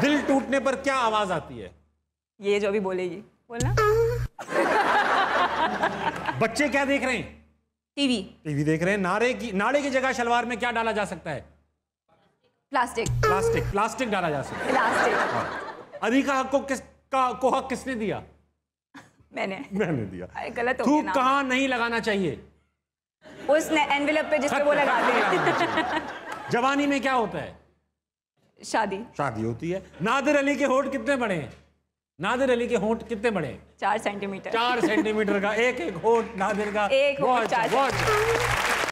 दिल टूटने पर क्या आवाज आती है ये जो अभी बोलेगी बोलना बच्चे क्या देख रहे हैं टीवी टीवी देख रहे हैं नारे की नाड़े की जगह शलवार में क्या डाला जा सकता है प्लास्टिक प्लास्टिक प्लास्टिक डाला जा सकता है प्लास्टिक अधिका का हक को किस का को हक किसने दिया मैंने मैंने दिया अरे गलत हो गया कहा नहीं लगाना चाहिए उसने एनवेलप पे जिस पे वो लगा दिया जवानी में क्या होता है शादी शादी होती है नादिर अली के होट कितने बड़े हैं नादिर अली के होट कितने बड़े चार सेंटीमीटर चार सेंटीमीटर का एक एक होट नादिर का एक होट चार